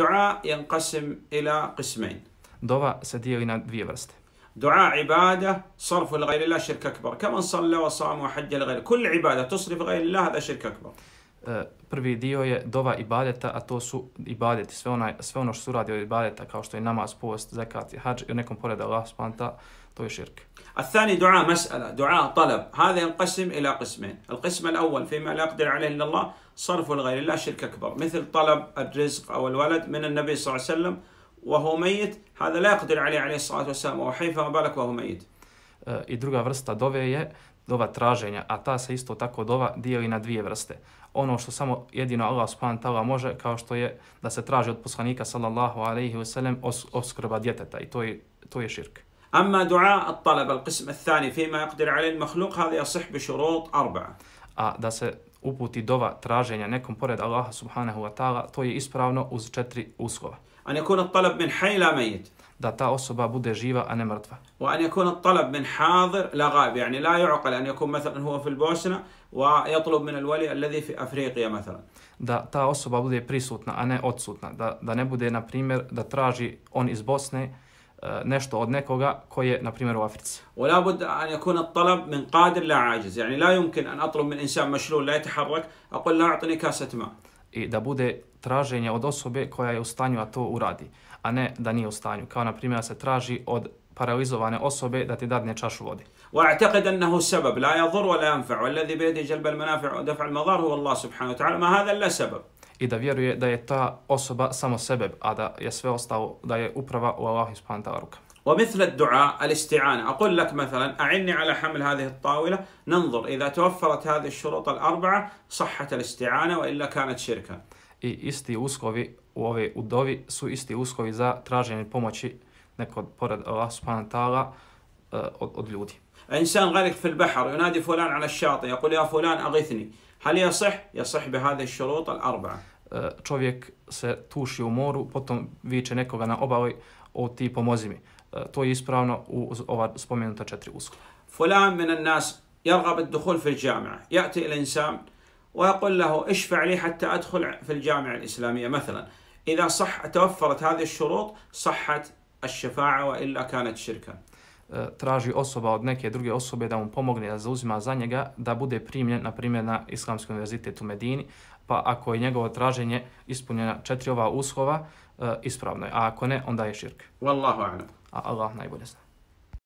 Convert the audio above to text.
الدعاء ينقسم إلى قسمين دعاء سديرنا في دعاء عبادة صرف لغير الله شرك أكبر كمن صلى وصام وحج لغير كل عبادة تصرف غير الله هذا شرك أكبر E, prvi dio je dova ibadeta, a to su ibadeti, sve, onaj, sve ono što su radi od ibadeta, kao što je namaz, post, zekat, hađ, i nekom pored Allah spanta, to je širk. الثاني دعاء مسألة دعاء طلب هذا ينقسم إلى قسمين القسم الأول فيما لا يقدر عليه إلا الله صرف لغير الله شرك أكبر مثل طلب الرزق أو الولد من النبي صلى الله عليه وسلم وهو ميت هذا لا يقدر عليه عليه الصلاة والسلام وهو حي فما بالك وهو ميت E, i druga vrsta dove je dova traženja, a ta se isto tako dova dijeli na dvije vrste. Ono što samo jedino Allah subhanahu ta'ala može, kao što je da se traži od poslanika sallallahu alaihi wasallam os oskrba djeteta i to je, to je širk. Amma du'a at-talab al-qism al-thani fima yaqdir alaih al-makhluq hadhi asih bi shurut arba'a. A da se uputi dova traženja nekom pored Allaha subhanahu wa ta'ala, to je ispravno uz četiri uslova. A yakuna at-talab min hayla mayit da ta osoba bude živa a ne mrtva. Wa an yakuna talab min hadir la ghaib, yani la yu'qal an yakun mathalan huwa fi al-Bosna wa yatlub min al-wali alladhi fi Afriqiya mathalan. Da ta osoba bude prisutna a ne odsutna, da da ne bude na primjer da traži on iz Bosne e, nešto od nekoga koji je na primjer u Africi. Wala bud an yakuna talab min qadir la ajiz, yani la yumkin an atlub min insan mashlul la yataharrak, aqul la a'tini kasat ma' i da bude traženje od osobe koja je u stanju a to uradi, a ne da nije u stanju. Kao na primjer se traži od paralizovane osobe da ti dadne čašu vode. واعتقد انه سبب لا يضر ولا ينفع والذي بيده جلب المنافع ودفع المضار هو الله سبحانه وتعالى ما هذا الا سبب i da vjeruje da je ta osoba samo sebeb, a da je sve ostalo, da je uprava u Allahi subhanahu wa ta'ala ومثل الدعاء الاستعانة أقول لك مثلا أعني على حمل هذه الطاولة ننظر إذا توفرت هذه الشروط الأربعة صحت الاستعانة وإلا كانت شركا I isti uskovi u ove su isti uskovi za traženje pomoći pored Allah subhanahu ta'ala e, od, od ljudi. إنسان غرق في البحر ينادي فلان على الشاطئ يقول يا فلان أغثني هل يصح؟ يصح بهذه الشروط الأربعة. E, čovjek se tuši u moru, potom viče nekoga na obali, o ti pomozi mi. E, to je ispravno u ova spomenuta četiri uskova. Fulan min an nas yarghab ad-dukhul fi al-jami'a. Ya'ti al insan wa yaqul lahu ishfa' li hatta adkhul fi al-jami'a al-islamiyya mathalan. Idha sah tawaffarat hadhihi ash-shurut sahhat ash-shafa'a wa illa kanat shirka. E, traži osoba od neke druge osobe da mu pomogne da zauzima za njega da bude primljen na primjer na islamskom univerzitetu u Medini pa ako je njegovo traženje ispunjeno četiri ova uslova uh, E, ispravno je. A ako ne, onda je širk. Wallahu a'lam. A Allah najbolje zna.